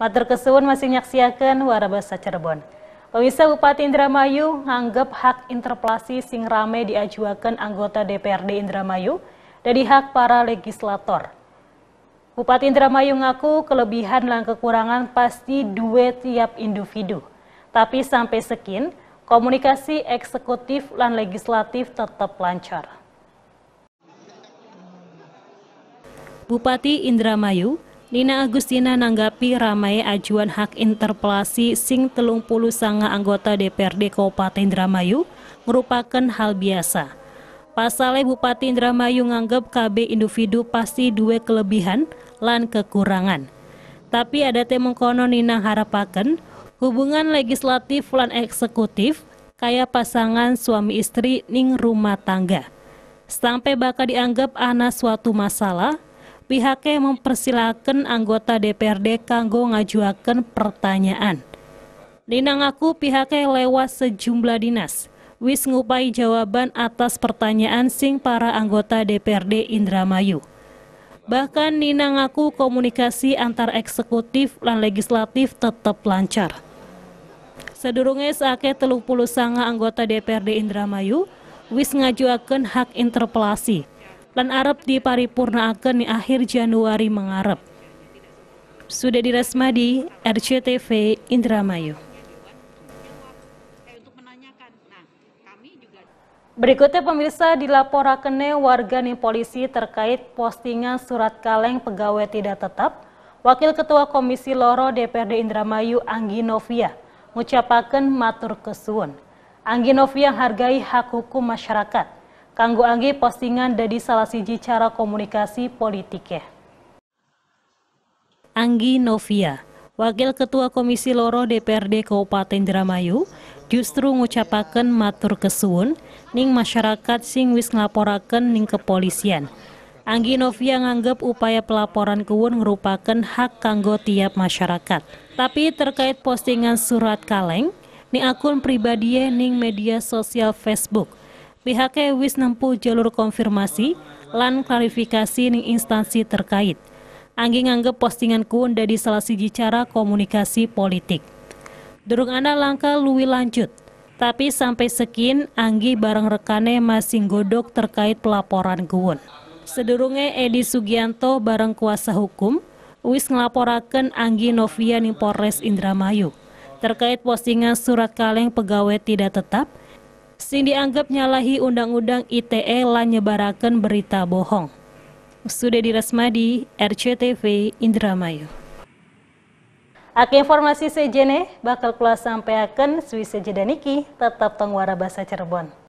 Matur kesuwun masih nyaksiakan warabasa Cirebon. Pemirsa Bupati Indramayu nganggep hak interpelasi sing rame diajuakan anggota DPRD Indramayu dari hak para legislator. Bupati Indramayu ngaku kelebihan dan kekurangan pasti dua tiap individu. Tapi sampai sekin, komunikasi eksekutif dan legislatif tetap lancar. Bupati Indramayu Nina Agustina nanggapi ramai ajuan hak interpelasi sing telung puluh sanga anggota DPRD Kabupaten Indramayu merupakan hal biasa. Pasalnya Bupati Indramayu nganggap KB individu pasti dua kelebihan lan kekurangan. Tapi ada temung kono Nina harapaken hubungan legislatif lan eksekutif kayak pasangan suami istri ning rumah tangga. Sampai bakal dianggap anak suatu masalah pihaknya mempersilahkan anggota DPRD kanggo ngajuakan pertanyaan. Nina ngaku pihaknya lewat sejumlah dinas, wis ngupai jawaban atas pertanyaan sing para anggota DPRD Indramayu. Bahkan Nina ngaku komunikasi antar eksekutif dan legislatif tetap lancar. Sedurungnya seake telung puluh sanga anggota DPRD Indramayu, wis ngajuaken hak interpelasi lan Arab di paripurna akan di akhir Januari mengarep. Sudah dirasmadi RCTV Indramayu. Berikutnya pemirsa dilaporakannya warga nih polisi terkait postingan surat kaleng pegawai tidak tetap. Wakil Ketua Komisi Loro DPRD Indramayu Anggi Novia mengucapkan matur kesun. Anggi Novia hargai hak hukum masyarakat Kanggo anggi postingan dari salah siji cara komunikasi politik ya. Anggi Novia, Wakil Ketua Komisi Loro DPRD Kabupaten Dramayu, justru mengucapkan matur kesun ning masyarakat sing wis ngelaporaken ning kepolisian. Anggi Novia nganggep upaya pelaporan kuwun merupakan hak kanggo tiap masyarakat. Tapi terkait postingan surat kaleng, ning akun pribadi ning media sosial Facebook, pihaknya wis nempuh jalur konfirmasi lan klarifikasi ning instansi terkait. Anggi nganggep postingan postinganku dari salah siji cara komunikasi politik. Durung ana langkah luwi lanjut, tapi sampai sekin Anggi bareng rekane masih godok terkait pelaporan kuun. Sedurunge Edi Sugianto bareng kuasa hukum, wis ngelaporakan Anggi Novia ning Polres Indramayu terkait postingan surat kaleng pegawai tidak tetap sing dianggap nyalahi undang-undang ITE lan nyebaraken berita bohong. Sudah diresmadi RCTV Indramayu. Ake informasi sejene bakal kula akan suwi niki tetap tengwara bahasa Cirebon.